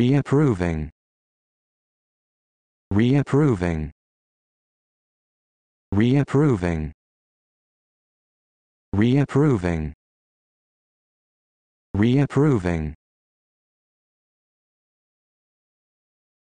reapproving reapproving reapproving reapproving reapproving